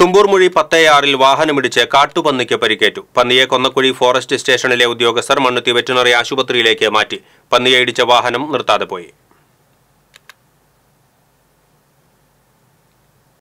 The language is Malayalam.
തുമ്പൂർമുഴി പത്തേ ആറിൽ വാഹനമിടിച്ച് കാട്ടുപന്നിക്ക് പരിക്കേറ്റു പന്നിയെ കൊന്നക്കുഴി ഫോറസ്റ്റ് സ്റ്റേഷനിലെ ഉദ്യോഗസ്ഥർ മണ്ണുത്തി വെറ്റിനറി ആശുപത്രിയിലേക്ക് മാറ്റി പന്നിയെ ഇടിച്ച വാഹനം നിർത്താതെ പോയി